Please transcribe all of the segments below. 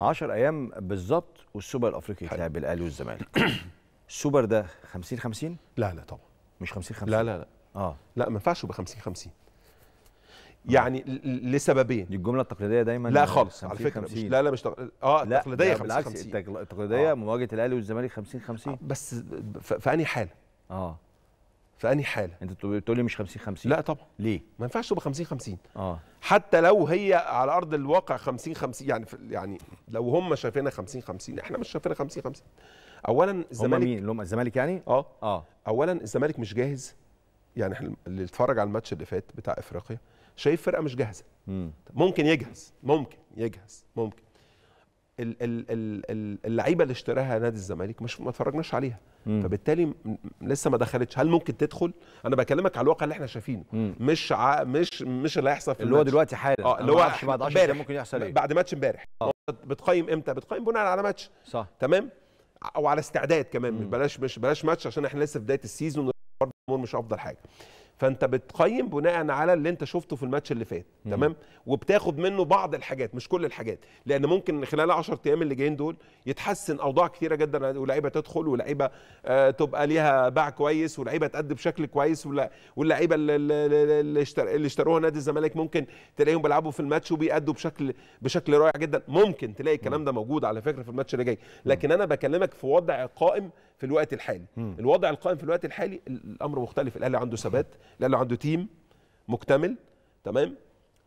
10 ايام بالظبط والسوبر الافريقي يتلعب الاهلي والزمالك السوبر ده 50 50 لا لا طبعا مش 50 50 لا لا لا اه لا ما ينفعش يبقى 50 50 يعني لسببين دي الجمله التقليديه دايما لا خالص على فكره مش لا لا مش تق... اه لا التقليديه 50 50 التقليديه آه. مواجهه الاهلي والزمالك 50 50 آه بس في انهي حاله اه في انهي حاله انت بتقولي مش 50 50 لا طبعا ليه ما ينفعش تبقى 50 50 اه حتى لو هي على ارض الواقع 50 50 يعني يعني لو هم شايفينها 50 50 احنا مش شايفينها 50 50 اولا الزمالك هم مين اللي هم الزمالك يعني اه اه اولا الزمالك مش جاهز يعني احنا اللي اتفرج على الماتش اللي فات بتاع افريقيا شايف فرقه مش جاهزه مم. ممكن يجهز ممكن يجهز ممكن اللعيبه اللي اشتراها نادي الزمالك مش ما اتفرجناش عليها مم. فبالتالي لسه ما دخلتش هل ممكن تدخل انا بكلمك على الواقع اللي احنا شايفينه مش ع... مش مش اللي هيحصل في اللي هو دلوقتي حالا اه اللي هو بعد 10 ممكن يحصل ايه بعد ماتش امبارح آه. بتقيم امتى بتقيم بناء على ماتش صح تمام او على استعداد كمان مم. بلاش مش بلاش ماتش عشان احنا لسه في بدايه السيزون الامور مش افضل حاجه فانت بتقيم بناء على اللي انت شفته في الماتش اللي فات تمام وبتاخد منه بعض الحاجات مش كل الحاجات لان ممكن خلال 10 ايام اللي جايين دول يتحسن اوضاع كثيره جدا ولاعيبه تدخل ولاعيبه آه تبقى ليها باع كويس ولاعيبه تأدي بشكل كويس واللعيبه اللي, اللي اشتروها نادي الزمالك ممكن تلاقيهم بيلعبوا في الماتش وبيأدوا بشكل بشكل رائع جدا ممكن تلاقي الكلام ده موجود على فكره في الماتش اللي جاي لكن انا بكلمك في وضع قائم في الوقت الحالي م. الوضع القائم في الوقت الحالي الامر مختلف الاهلي عنده ثبات الاهلي عنده تيم مكتمل تمام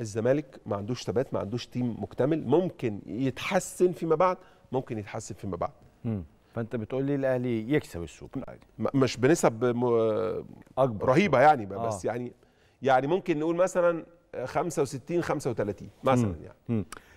الزمالك ما عندوش ثبات ما عندوش تيم مكتمل ممكن يتحسن فيما بعد ممكن يتحسن فيما بعد م. فانت بتقول لي الاهلي يكسب السوبر مش بنسب م... اكبر رهيبه يعني آه. بس يعني يعني ممكن نقول مثلا 65 35 مثلا م. يعني م.